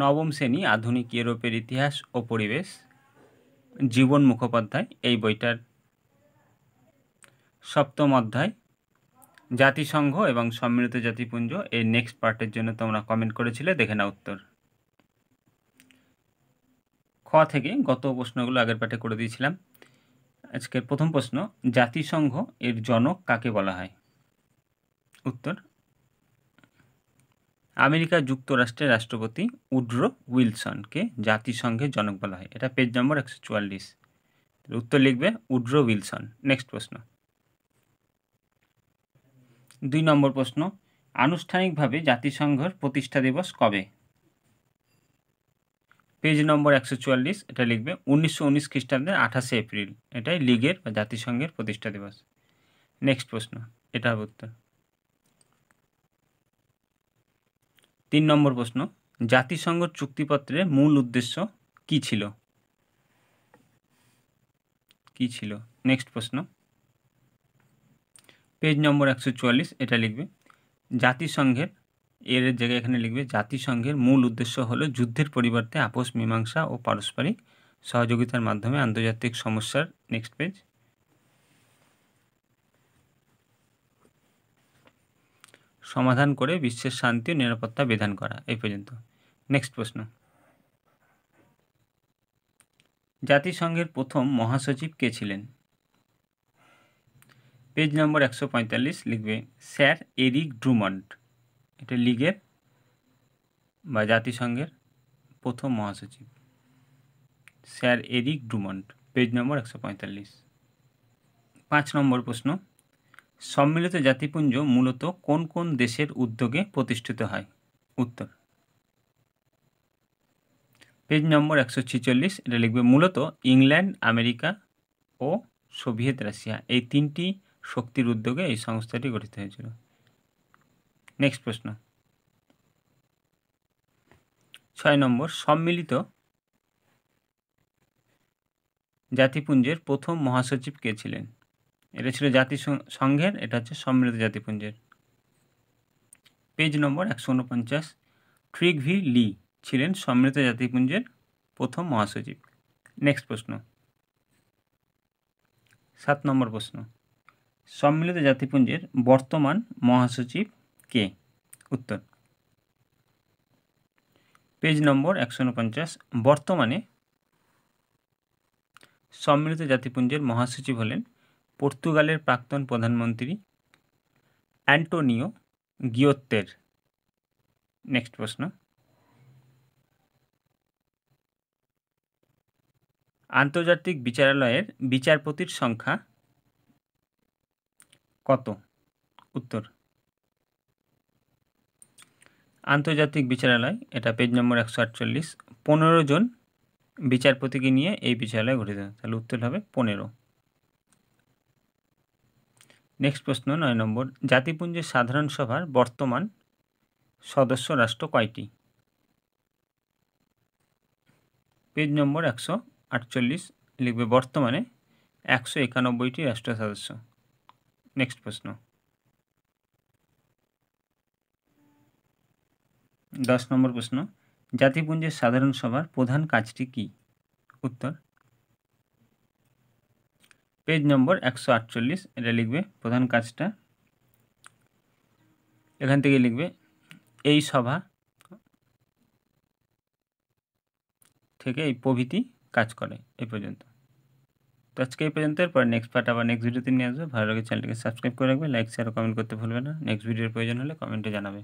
নবম শ্রেণী আধুনিক ইউরোপের ইতিহাস ও পরিবেশ জীবন মুখোপাধ্যায় এই বইটার সপ্তম অধ্যায় জাতিসংঘ এবং সম্মিলিত জাতিপুঞ্জ এই নেক্সট পার্টের জন্য তোমরা কমেন্ট করেছিলে দেখে নাও উত্তর খ থেকে গত প্রশ্নগুলো আগের পাঠে করে দিয়েছিলাম আজকের প্রথম প্রশ্ন জাতিসংঘ এর জনক কাকে বলা হয় উত্তর আমেরিকা যুক্তরাষ্ট্রের রাষ্ট্রপতি উড্রো উইলসনকে জাতিসংঘের জনক বলা হয় এটা পেজ নম্বর একশো চুয়াল্লিশ উত্তর লিখবে উড্রো উইলসন নেক্সট প্রশ্ন দুই নম্বর প্রশ্ন আনুষ্ঠানিকভাবে জাতিসংঘের প্রতিষ্ঠা দিবস কবে পেজ নম্বর একশো চুয়াল্লিশ এটা লিখবে উনিশশো উনিশ খ্রিস্টাব্দের আঠাশে এপ্রিল এটাই লিগের বা জাতিসংঘের প্রতিষ্ঠা দিবস নেক্সট প্রশ্ন এটা হবে উত্তর তিন নম্বর প্রশ্ন জাতিসংঘ চুক্তিপত্রের মূল উদ্দেশ্য কি ছিল কি ছিল নেক্সট প্রশ্ন পেজ নম্বর একশো চুয়াল্লিশ এটা লিখবে জাতিসংঘের এর জায়গায় এখানে লিখবে জাতিসংঘের মূল উদ্দেশ্য হলো যুদ্ধের পরিবর্তে আপোষ মীমাংসা ও পারস্পরিক সহযোগিতার মাধ্যমে আন্তর্জাতিক সমস্যার নেক্সট পেজ সমাধান করে বিশ্বের শান্তি ও নিরাপত্তা বিধান করা এই পর্যন্ত নেক্সট প্রশ্ন জাতিসংঘের প্রথম মহাসচিব কে ছিলেন পেজ নম্বর একশো পঁয়তাল্লিশ লিখবে স্যার এরিক ড্রুমন্ড এটা লিগের বা জাতিসংঘের প্রথম মহাসচিব sir Eric Drummond page number একশো পঁয়তাল্লিশ পাঁচ নম্বর প্রশ্ন সম্মিলিত জাতিপুঞ্জ মূলত কোন কোন দেশের উদ্যোগে প্রতিষ্ঠিত হয় উত্তর পেজ নম্বর একশো ছেচল্লিশ এটা লিখবে মূলত ইংল্যান্ড আমেরিকা ও সোভিয়েত রাশিয়া এই তিনটি শক্তির উদ্যোগে এই সংস্থাটি গঠিত হয়েছিল নেক্সট প্রশ্ন ছয় নম্বর সম্মিলিত জাতিপুঞ্জের প্রথম মহাসচিব কে ছিলেন এটা ছিল জাতিসংঘের এটা হচ্ছে সম্মিলিত জাতিপুঞ্জের পেজ নম্বর একশো উনপঞ্চাশ ট্রিক ভি লি ছিলেন সম্মিলিত জাতিপুঞ্জের প্রথম মহাসচিব নেক্সট প্রশ্ন সাত নম্বর প্রশ্ন সম্মিলিত জাতিপুঞ্জের বর্তমান মহাসচিব কে উত্তর পেজ নম্বর একশো উনপঞ্চাশ বর্তমানে সম্মিলিত জাতিপুঞ্জের মহাসচিব হলেন পর্তুগালের প্রাক্তন প্রধানমন্ত্রী অ্যান্টোনিও গিওত্তের নেক্সট প্রশ্ন আন্তর্জাতিক বিচারালয়ের বিচারপতির সংখ্যা কত উত্তর আন্তর্জাতিক বিচারালয় এটা পেজ নম্বর একশো আটচল্লিশ পনেরো জন বিচারপতিকে নিয়ে এই বিচারালয় গঠিত তাহলে উত্তর হবে পনেরো নেক্সট প্রশ্ন নয় নম্বর জাতিপুঞ্জের সাধারণ সভার বর্তমান সদস্য রাষ্ট্র কয়টি পেজ নম্বর একশো আটচল্লিশ লিখবে বর্তমানে একশো একানব্বইটি রাষ্ট্র সদস্য নেক্সট প্রশ্ন দশ নম্বর প্রশ্ন জাতিপুঞ্জের সাধারণ সভার প্রধান কাজটি কি উত্তর পেজ নম্বর একশো আটচল্লিশ এটা লিখবে প্রধান কাজটা এখান থেকে লিখবে এই সভা থেকে এই প্রভৃতি কাজ করে এই পর্যন্ত তো আজকে এই পর্যন্ত এরপর নেক্সট পার্ট আবার নেক্সট ভিডিওতে নিয়ে আসবে ভালো লাগে চ্যানেলটিকে সাবস্ক্রাইব করে রাখবে লাইক শেয়ার কমেন্ট করতে ভুলবে না নেক্সট ভিডিওর প্রয়োজন হলে কমেন্টে জানাবে